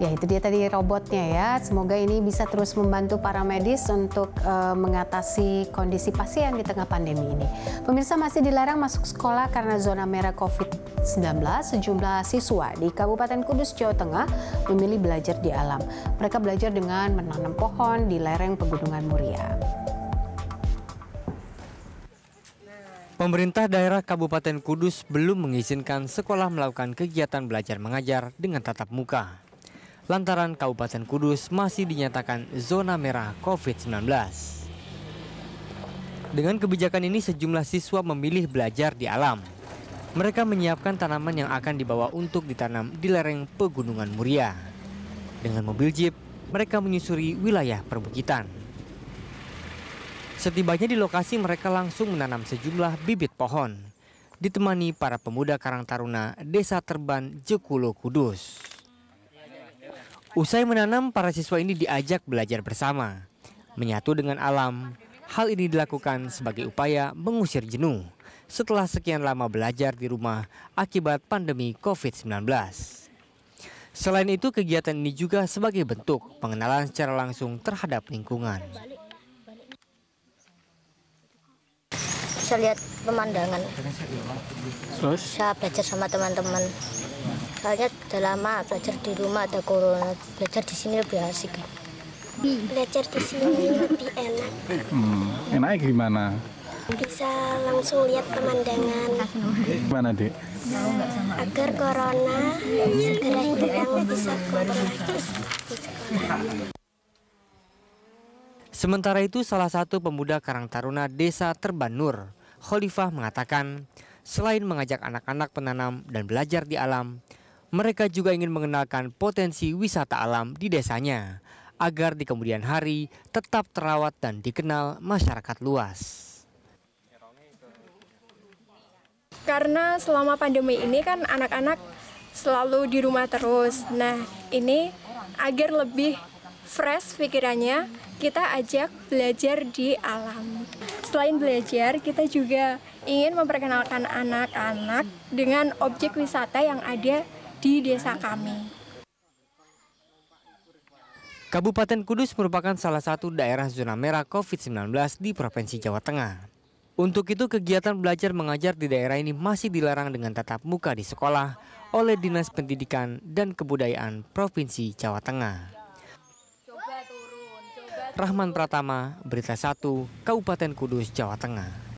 Ya itu dia tadi robotnya ya. Semoga ini bisa terus membantu para medis untuk uh, mengatasi kondisi pasien di tengah pandemi ini. Pemirsa masih dilarang masuk sekolah karena zona merah COVID-19. Sejumlah siswa di Kabupaten Kudus, Jawa Tengah memilih belajar di alam. Mereka belajar dengan menanam pohon di lereng Pegunungan Muria. Pemerintah daerah Kabupaten Kudus belum mengizinkan sekolah melakukan kegiatan belajar mengajar dengan tatap muka lantaran Kabupaten Kudus masih dinyatakan zona merah COVID-19. Dengan kebijakan ini sejumlah siswa memilih belajar di alam. Mereka menyiapkan tanaman yang akan dibawa untuk ditanam di lereng Pegunungan Muria. Dengan mobil jeep, mereka menyusuri wilayah perbukitan. Setibanya di lokasi mereka langsung menanam sejumlah bibit pohon ditemani para pemuda Karang Taruna Desa Terban Jekulo Kudus. Usai menanam, para siswa ini diajak belajar bersama, menyatu dengan alam. Hal ini dilakukan sebagai upaya mengusir jenuh setelah sekian lama belajar di rumah akibat pandemi COVID-19. Selain itu, kegiatan ini juga sebagai bentuk pengenalan secara langsung terhadap lingkungan. Bisa lihat pemandangan, bisa belajar sama teman-teman soalnya udah lama belajar di rumah ada corona belajar di sini lebih asik hmm. belajar di sini lebih enak hmm, enaknya gimana bisa langsung lihat pemandangan gimana dek agar corona segera hilang bisa kumpul lagi di sekolah Sementara itu, salah satu pemuda Karang Taruna Desa Terbanur, Khalifah mengatakan, selain mengajak anak-anak penanam dan belajar di alam, mereka juga ingin mengenalkan potensi wisata alam di desanya agar di kemudian hari tetap terawat dan dikenal masyarakat luas. Karena selama pandemi ini kan anak-anak selalu di rumah terus. Nah, ini agar lebih fresh pikirannya, kita ajak belajar di alam. Selain belajar, kita juga ingin memperkenalkan anak-anak dengan objek wisata yang ada di desa kami. Kabupaten Kudus merupakan salah satu daerah zona merah COVID-19 di Provinsi Jawa Tengah. Untuk itu kegiatan belajar mengajar di daerah ini masih dilarang dengan tatap muka di sekolah oleh Dinas Pendidikan dan Kebudayaan Provinsi Jawa Tengah. Rahman Pratama, Berita 1, Kabupaten Kudus, Jawa Tengah.